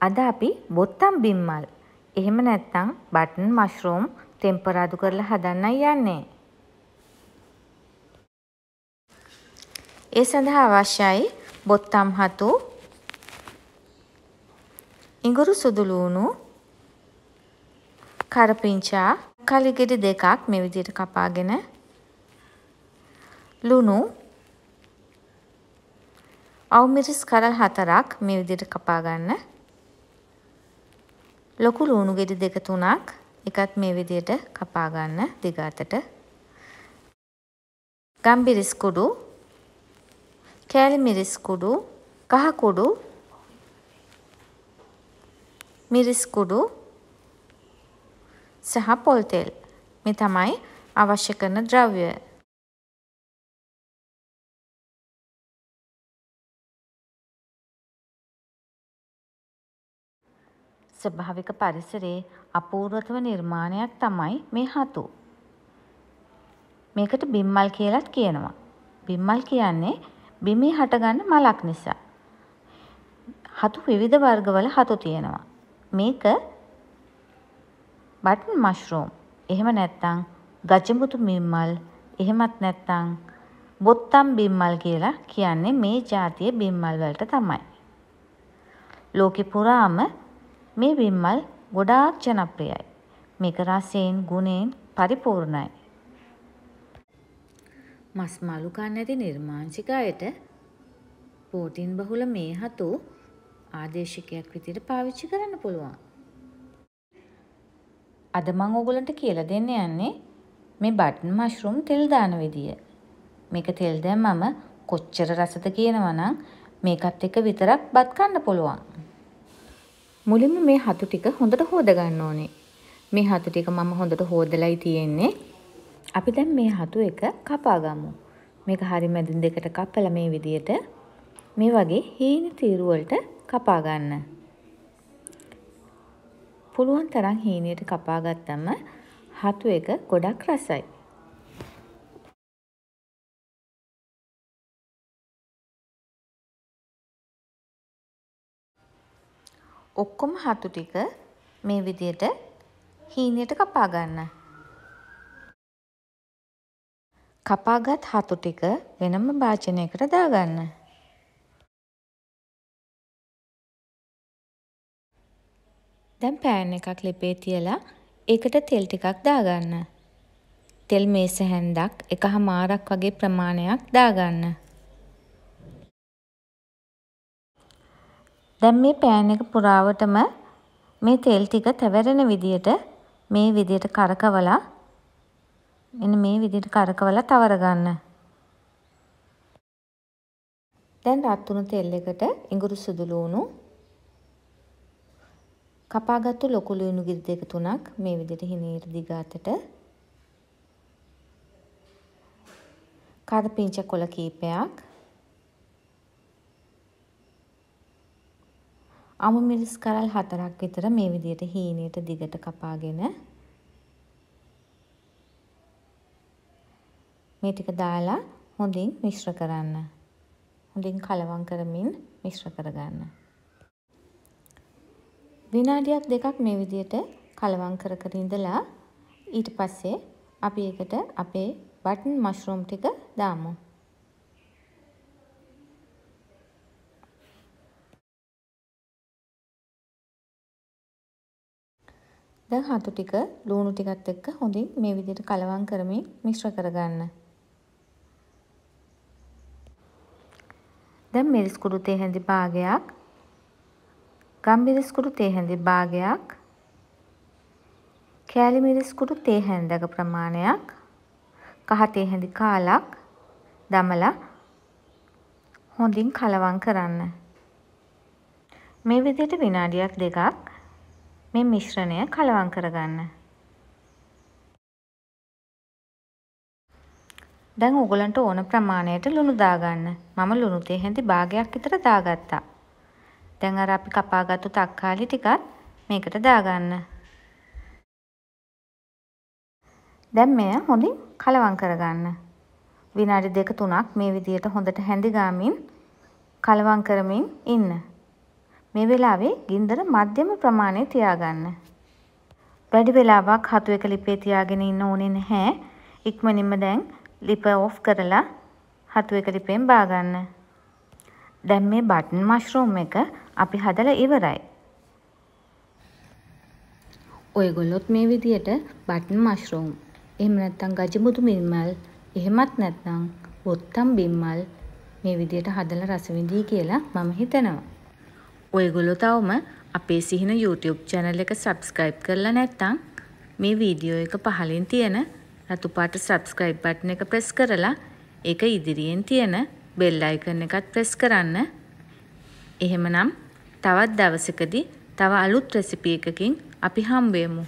අද අපි බොත්තම් බිම්මල් එහෙම නැත්නම් බටන් මෂ්රූම් ටෙම්පරාදු කරලා හදන්නයි යන්නේ. ඒ සඳහා අවශ්‍යයි බොත්තම් හතු, ඉඟුරු සුදු ලූණු, කරපිංචා, කලිගෙඩි දෙකක් මේ විදිහට කපාගෙන ලුණු අවමිරිස් කරල් හතරක් මේ විදිහට කපා ගන්න ලොකු ලුණු ගෙඩි දෙක තුනක් එකත් මේ විදියට කපා ගන්න දිග අතට. ගම්බිරිස් කුඩු, කෑලි මිරිස් කුඩු, කහ කුඩු, මිරිස් කුඩු සහ පොල් තෙල්. මේ තමයි අවශ්‍ය කරන ද්‍රව්‍ය. ස්වභාවික පරිසරයේ අපූර්වතම නිර්මාණයක් තමයි මේ හතු. මේකට බිම්මල් කියලත් කියනවා. බිම්මල් කියන්නේ බිමේ හටගන්න මලක් නිසා. හතු විවිධ වර්ගවල හතු තියෙනවා. මේක බටන් මෂ්රූම්. එහෙම නැත්නම් ගජමුතු බිම්මල්, එහෙමත් නැත්නම් බොත්තම් බිම්මල් කියලා කියන්නේ මේ જાතිය බිම්මල් වලට තමයි. ලෝකේ පුරාම මේ විම්මල් ගොඩාක් ජනප්‍රියයි. මේක රසයෙන් ගුණයෙන් පරිපූර්ණයි. මස් මලු කන්න ඇති නිර්මාංශික අයට පෝටින් බහුල මේ හතු ආදේශකයක් විදිහට පාවිච්චි කරන්න පුළුවන්. අද මම ඕගොල්ලන්ට කියලා දෙන්න යන්නේ මේ බටන් මෂ්රූම් තෙල් දාන විදිය. මේක තෙල් දැම්මම කොච්චර රසද කියනවනම් මේකත් එක විතරක් බත් කන්න පුළුවන්. මුලින්ම මේ හතු ටික හොඳට හෝද ගන්න ඕනේ. මේ හතු ටික මම හොඳට හෝදලයි තියෙන්නේ. අපි දැන් මේ හතු එක කපා ගමු. මේක හරි මැදින් දෙකට කපලා මේ විදියට මේ වගේ හීන තීරු වලට කපා ගන්න. පුළුවන් තරම් හීනියට කපා ගත්තම හතු එක ගොඩක් රසයි. ඔක්කොම හතු ටික මේ විදියට හීනියට කපා ගන්න. කපාගත් හතු ටික වෙනම භාජනයකට දාගන්න. දැන් පෑන් එකක් ලිපේ තියලා ඒකට තෙල් ටිකක් දාගන්න. තෙල් මේස හැන්දක් එකහමාරක් වගේ ප්‍රමාණයක් දාගන්න. දැන් මේ පෑන් එක පුරාවටම මේ තෙල් ටික තැවරෙන විදියට මේ විදියට කරකවලා එන්න මේ විදියට කරකවලා තවර ගන්න. දැන් රත්තුණු තෙල් එකට ඉඟුරු සුදු ලුණු කපාගත්තු ලොකු ලුණු ගිරි දෙක තුනක් මේ විදියට හිනීර දිගාතට කරපිංච කොළ කීපයක් අමු මිරිස් කරල් හතරක් විතර මේ විදියට හීනයට දිගට කපාගෙන මේ ටික දාලා හොඳින් මිශ්‍ර කරන්න. හොඳින් කලවම් කරමින් මිශ්‍ර කරගන්න. විනාඩියක් දෙකක් මේ විදියට කලවම් කර කර ඉඳලා ඊට පස්සේ අපි ඒකට අපේ බටන් මෂ්රූම් ටික දාමු. දැන් හතු ටික ලුණු ටිකත් එක්ක හොඳින් මේ විදිහට කලවම් කරමින් මිශ්‍ර කරගන්න. දැන් මිරිස් කුඩු තේ හැඳි භාගයක්, ගම්මිරිස් කුඩු තේ හැඳි භාගයක්, කෑලි මිරිස් කුඩු තේ හැඳක ප්‍රමාණයක්, කහ තේ හැඳි කාලක් දමලා හොඳින් කලවම් කරන්න. මේ විදිහට විනාඩියක් දෙකක් මේ මිශ්‍රණය කලවම් කරගන්න. දැන් ඕගලන්ට ඕන ප්‍රමාණයට ලුණු දාගන්න. මම ලුණු තේ හැඳි භාගයක් විතර දාගත්තා. දැන් අර අපි කපාගත්තු තක්කාලි ටිකත් මේකට දාගන්න. දැන් මෙය හොඳින් කලවම් කරගන්න. විනාඩි දෙක තුනක් මේ විදිහට හොඳට හැඳි ගාමින් කලවම් කරමින් ඉන්න. මේ වෙලාවේ ගින්දර මධ්‍යම ප්‍රමාණය තියාගන්න. වැඩි වෙලාවක් හතු එක ලිපේ තියාගෙන ඉන්න ඕනේ නැහැ. ඉක්මනින්ම දැන් ලිප ඔෆ් කරලා හතු එක ලිපෙන් බාගන්න. දැන් මේ බටන් මෂ්රූම් එක අපි හදලා ඉවරයි. ඔයගොල්ලොත් මේ විදියට බටන් මෂ්රූම් එහෙම නැත්නම් ගජමුතු මිල්මල් එහෙමත් නැත්නම් බොත්තම් බිම්මල් මේ විදියට හදලා රස විඳී කියලා මම හිතනවා. ඔයගොල්ලෝ තවම අපේ සිහින YouTube channel එක subscribe කරලා නැත්නම් මේ වීඩියෝ එක පහලින් තියෙන රතු පාට subscribe button එක press කරලා ඒක ඉදිරියෙන් තියෙන bell icon එකත් press කරන්න. එහෙමනම් තවත් දවසකදී තව අලුත් රෙසිපි එකකින් අපි හම්බ වෙමු.